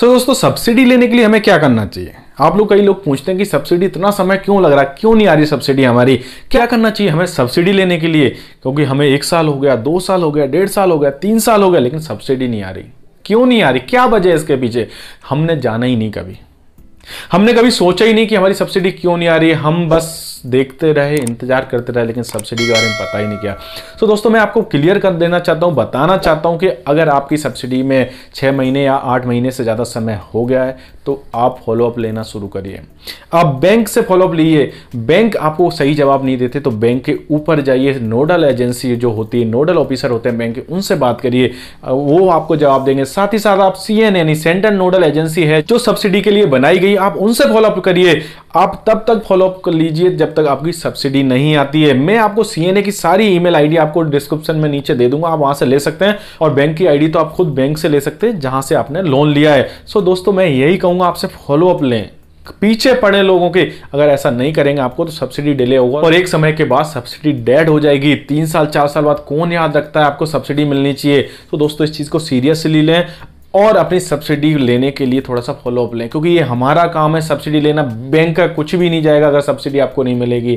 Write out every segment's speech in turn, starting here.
सो so, दोस्तों subsidy लेने के लिए हमें क्या करना चाहिए आप लोग कई लोग पूछते हैं कि सब्सिडी इतना समय क्यों लग रहा है क्यों नहीं आ रही सब्सिडी हमारी क्या करना चाहिए हमें सब्सिडी लेने के लिए क्योंकि हमें एक साल हो गया दो साल हो गया डेढ़ साल हो गया तीन साल हो गया लेकिन सब्सिडी नहीं आ रही क्यों नहीं आ रही क्या वजह है इसके पीछे हमने जाना ही नहीं कभी हमने कभी सोचा ही नहीं कि हमारी सब्सिडी क्यों नहीं आ रही है हम बस देखते रहे इंतजार करते रहे लेकिन सब्सिडी के बारे में पता ही नहीं किया सो so, दोस्तों मैं आपको क्लियर कर देना चाहता हूँ बताना चाहता हूँ कि अगर आपकी सब्सिडी में छः महीने या आठ महीने से ज़्यादा समय हो गया है तो आप फॉलोअप लेना शुरू करिए आप बैंक से फॉलोअप लीजिए बैंक आपको सही जवाब नहीं देते तो बैंक के ऊपर जाइए नोडल एजेंसी जो होती है नोडल ऑफिसर होते हैं बैंक के उनसे बात करिए वो आपको जवाब देंगे साथ ही साथ आप सी यानी सेंट्रल नोडल एजेंसी है जो सब्सिडी के लिए बनाई गई आप उनसे फॉलोअप करिए आप तब तक फॉलोअप कर लीजिए जब तक आपकी सब्सिडी नहीं आती है मैं आपको सीएनए की सारी ईमेल आईडी आपको डिस्क्रिप्शन में नीचे दे दूंगा आप वहां से ले सकते हैं और बैंक की आईडी तो आप खुद बैंक से ले सकते हैं जहां से आपने लोन लिया है सो दोस्तों मैं यही कहूंगा आपसे फॉलोअप लें पीछे पड़े लोगों के अगर ऐसा नहीं करेंगे आपको तो सब्सिडी डिले होगा और एक समय के बाद सब्सिडी डेड हो जाएगी तीन साल चार साल बाद कौन याद रखता है आपको सब्सिडी मिलनी चाहिए तो दोस्तों इस चीज़ को सीरियसली लें और अपनी सब्सिडी लेने के लिए थोड़ा सा फॉलोअप लें क्योंकि ये हमारा काम है सब्सिडी लेना बैंक का कुछ भी नहीं जाएगा अगर सब्सिडी आपको नहीं मिलेगी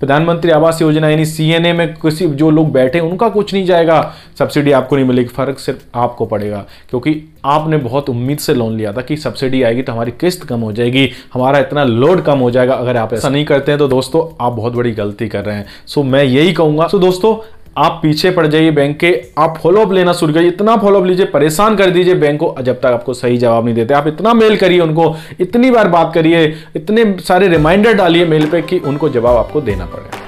प्रधानमंत्री आवास योजना यानी सीएनए में किसी जो लोग बैठे उनका कुछ नहीं जाएगा सब्सिडी आपको नहीं मिलेगी फ़र्क सिर्फ आपको पड़ेगा क्योंकि आपने बहुत उम्मीद से लोन लिया था कि सब्सिडी आएगी तो हमारी किस्त कम हो जाएगी हमारा इतना लोड कम हो जाएगा अगर आप ऐसा नहीं करते हैं तो दोस्तों आप बहुत बड़ी गलती कर रहे हैं सो मैं यही कहूँगा सो दोस्तों आप पीछे पड़ जाइए बैंक के आप फॉलोअप लेना शुरू करिए इतना फॉलोअप लीजिए परेशान कर दीजिए बैंक को जब तक आपको सही जवाब नहीं देते आप इतना मेल करिए उनको इतनी बार बात करिए इतने सारे रिमाइंडर डालिए मेल पे कि उनको जवाब आपको देना पड़ेगा